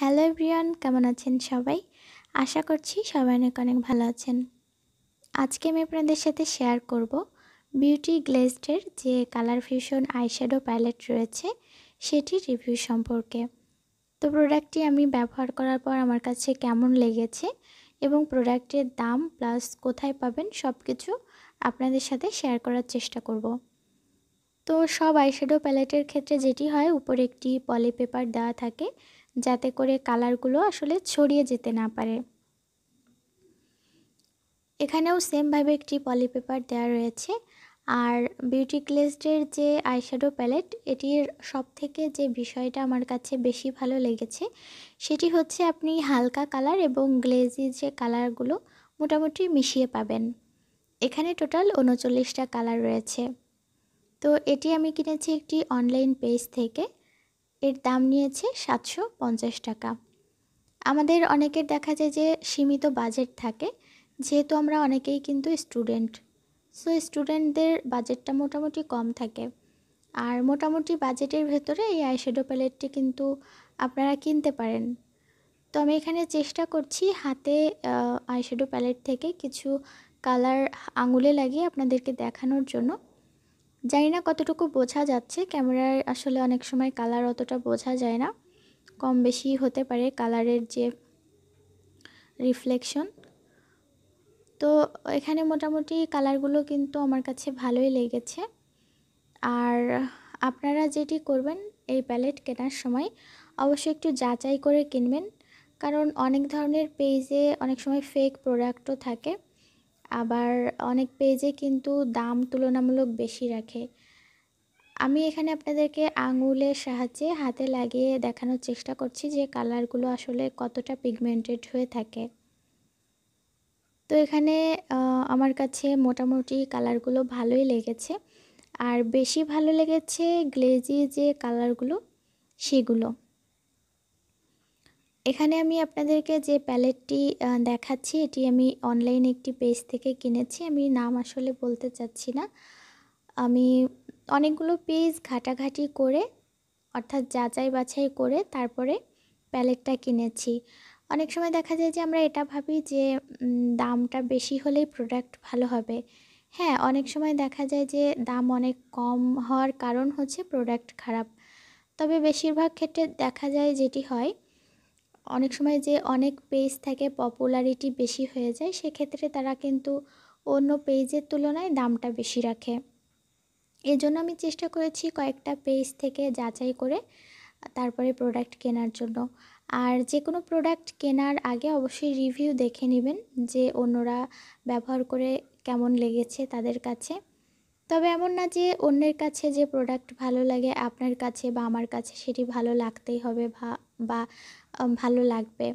hello everyone কেমন আছেন সবাই আশা করছি সবাই অনেক অনেক ভালো আছেন আজকে আমি আপনাদের সাথে শেয়ার করব বিউটি গ্লেজডের যে কালার ফিউশন আইশ্যাডো প্যালেট রয়েছে সেটি রিভিউ সম্পর্কে তো প্রোডাক্টটি আমি ব্যবহার করার পর আমার কাছে কেমন লেগেছে এবং প্রোডাক্টের দাম প্লাস কোথায় পাবেন সব কিছু আপনাদের সাথে শেয়ার করার চেষ্টা করব তো সব আইশ্যাডো প্যালেটের ক্ষেত্রে যেটি হয় উপরে একটি পলি পেপার দেওয়া থাকে যাতে করে কালারগুলো আসলে ছড়িয়ে যেতে না পারে এখানেও সেমভাবে একটি পলি পেপার দেওয়া রয়েছে আর বিউটি ক্লেসডের যে আইশ্যাডো প্যালেট এটির সব থেকে যে বিষয়টা আমার কাছে বেশি ভালো লেগেছে সেটি হচ্ছে আপনি হালকা কালার এবং গ্লেজি যে কালারগুলো মোটামুটি মিশিয়ে পাবেন এখানে টোটাল উনচল্লিশটা কালার রয়েছে তো এটি আমি কিনেছি একটি অনলাইন পেজ থেকে এর দাম নিয়েছে সাতশো পঞ্চাশ টাকা আমাদের অনেকের দেখা যায় যে সীমিত বাজেট থাকে যেহেতু আমরা অনেকেই কিন্তু স্টুডেন্ট সো স্টুডেন্টদের বাজেটটা মোটামুটি কম থাকে আর মোটামুটি বাজেটের ভেতরে এই আইশ্যাডো প্যালেটটি কিন্তু আপনারা কিনতে পারেন তো আমি এখানে চেষ্টা করছি হাতে আইশ্যাডো প্যালেট থেকে কিছু কালার আঙুলে লাগিয়ে আপনাদেরকে দেখানোর জন্য জানি না কতটুকু বোঝা যাচ্ছে ক্যামেরার আসলে অনেক সময় কালার অতটা বোঝা যায় না কম বেশি হতে পারে কালারের যে রিফ্লেকশন তো এখানে মোটামুটি কালারগুলো কিন্তু আমার কাছে ভালোই লেগেছে আর আপনারা যেটি করবেন এই প্যালেট কেনার সময় অবশ্যই একটু যাচাই করে কিনবেন কারণ অনেক ধরনের পেজে অনেক সময় ফেক প্রোডাক্টও থাকে আবার অনেক পেজে কিন্তু দাম তুলনামূলক বেশি রাখে আমি এখানে আপনাদেরকে আঙুলের সাহায্যে হাতে লাগিয়ে দেখানোর চেষ্টা করছি যে কালারগুলো আসলে কতটা পিগমেন্টেড হয়ে থাকে তো এখানে আমার কাছে মোটামুটি কালারগুলো ভালোই লেগেছে আর বেশি ভালো লেগেছে গ্লেজি যে কালারগুলো সেগুলো এখানে আমি আপনাদেরকে যে প্যালেটটি দেখাচ্ছি এটি আমি অনলাইন একটি পেজ থেকে কিনেছি আমি নাম আসলে বলতে চাচ্ছি না আমি অনেকগুলো পেজ ঘাটাঘাটি করে অর্থাৎ যাচাই বাছাই করে তারপরে প্যালেটটা কিনেছি অনেক সময় দেখা যায় যে আমরা এটা ভাবি যে দামটা বেশি হলেই প্রোডাক্ট ভালো হবে হ্যাঁ অনেক সময় দেখা যায় যে দাম অনেক কম হওয়ার কারণ হচ্ছে প্রোডাক্ট খারাপ তবে বেশিরভাগ ক্ষেত্রে দেখা যায় যেটি হয় অনেক সময় যে অনেক পেজ থেকে পপুলারিটি বেশি হয়ে যায় সেক্ষেত্রে তারা কিন্তু অন্য পেজের তুলনায় দামটা বেশি রাখে জন্য আমি চেষ্টা করেছি কয়েকটা পেজ থেকে যাচাই করে তারপরে প্রোডাক্ট কেনার জন্য আর যে কোনো প্রোডাক্ট কেনার আগে অবশ্যই রিভিউ দেখে নেবেন যে অন্যরা ব্যবহার করে কেমন লেগেছে তাদের কাছে তবে এমন না যে অন্যের কাছে যে প্রোডাক্ট ভালো লাগে আপনার কাছে বা আমার কাছে সেটি ভালো লাগতেই হবে বা ভালো লাগবে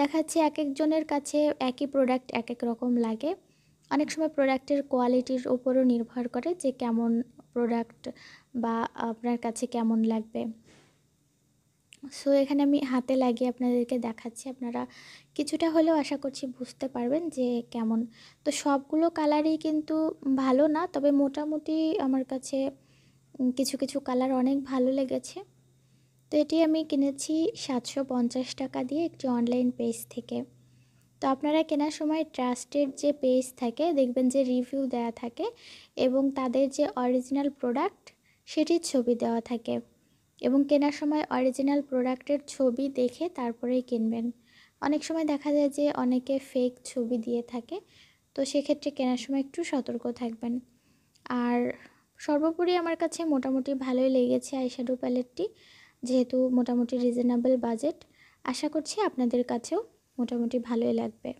দেখা যাচ্ছে এক একজনের কাছে একই প্রোডাক্ট এক এক রকম লাগে অনেক সময় প্রোডাক্টের কোয়ালিটির উপরও নির্ভর করে যে কেমন প্রোডাক্ট বা আপনার কাছে কেমন লাগবে সো এখানে আমি হাতে লাগিয়ে আপনাদেরকে দেখাচ্ছি আপনারা কিছুটা হলেও আশা করছি বুঝতে পারবেন যে কেমন তো সবগুলো কালারই কিন্তু ভালো না তবে মোটামুটি আমার কাছে কিছু কিছু কালার অনেক ভালো লেগেছে তো এটি আমি কিনেছি সাতশো পঞ্চাশ টাকা দিয়ে একটি অনলাইন পেজ থেকে তো আপনারা কেনার সময় ট্রাস্টেড যে পেজ থাকে দেখবেন যে রিভিউ দেয়া থাকে এবং তাদের যে অরিজিনাল প্রোডাক্ট সেটির ছবি দেওয়া থাকে এবং কেনার সময় অরিজিনাল প্রোডাক্টের ছবি দেখে তারপরেই কিনবেন অনেক সময় দেখা যায় যে অনেকে ফেক ছবি দিয়ে থাকে তো সেক্ষেত্রে কেনার সময় একটু সতর্ক থাকবেন আর সর্বোপরি আমার কাছে মোটামুটি ভালোই লেগেছে আইশ্যাডো প্যালেটটি যেহেতু মোটামুটি রিজনেবল বাজেট আশা করছি আপনাদের কাছেও মোটামুটি ভালোই লাগবে